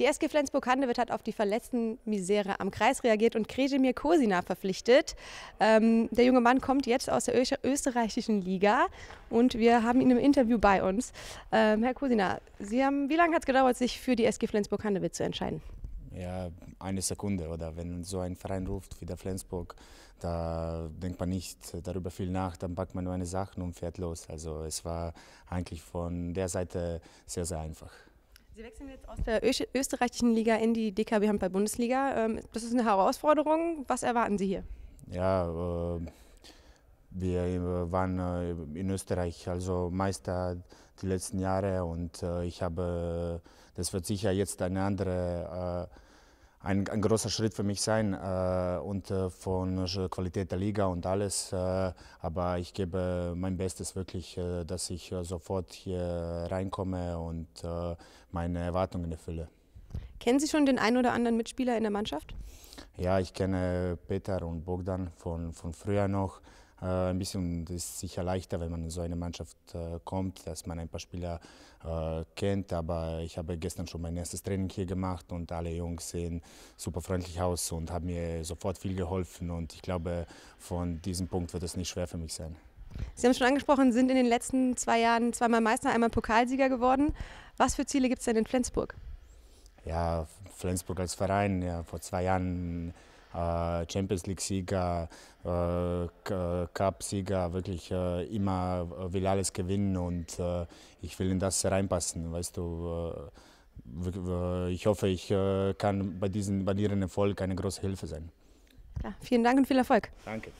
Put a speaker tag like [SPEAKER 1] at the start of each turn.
[SPEAKER 1] Die SG Flensburg-Handewitt hat auf die verletzten Misere am Kreis reagiert und Kresimir Kosina verpflichtet. Ähm, der junge Mann kommt jetzt aus der österreichischen Liga und wir haben ihn im Interview bei uns. Ähm, Herr Kosina, Sie haben, wie lange hat es gedauert, sich für die SG Flensburg-Handewitt zu entscheiden?
[SPEAKER 2] Ja, eine Sekunde oder wenn so ein Verein ruft wie der Flensburg, da denkt man nicht darüber viel nach, dann packt man nur eine Sachen und fährt los. Also es war eigentlich von der Seite sehr, sehr einfach.
[SPEAKER 1] Sie wechseln jetzt aus der österreichischen Liga in die DKB Handball-Bundesliga. Ähm, das ist eine Herausforderung. Was erwarten Sie hier?
[SPEAKER 2] Ja, äh, wir äh, waren äh, in Österreich also Meister die letzten Jahre und ich habe, das wird sicher jetzt eine andere ein, ein großer Schritt für mich sein äh, und äh, von Qualität der Liga und alles. Äh, aber ich gebe mein Bestes wirklich, äh, dass ich äh, sofort hier reinkomme und äh, meine Erwartungen erfülle.
[SPEAKER 1] Kennen Sie schon den einen oder anderen Mitspieler in der Mannschaft?
[SPEAKER 2] Ja, ich kenne Peter und Bogdan von, von früher noch. Äh, ein bisschen, das ist sicher leichter, wenn man in so eine Mannschaft äh, kommt, dass man ein paar Spieler äh, kennt. Aber ich habe gestern schon mein erstes Training hier gemacht und alle Jungs sehen super freundlich aus und haben mir sofort viel geholfen. Und ich glaube, von diesem Punkt wird es nicht schwer für mich sein.
[SPEAKER 1] Sie haben es schon angesprochen, sind in den letzten zwei Jahren zweimal Meister, einmal Pokalsieger geworden. Was für Ziele gibt es denn in Flensburg?
[SPEAKER 2] Ja, Flensburg als Verein, ja, vor zwei Jahren äh, Champions League-Sieger, äh, Cup-Sieger, wirklich äh, immer will alles gewinnen und ich will in das reinpassen, weißt du. ich hoffe, ich kann bei, diesem bei Ihrem Erfolg eine große Hilfe sein.
[SPEAKER 1] Klar. Vielen Dank und viel Erfolg. Danke.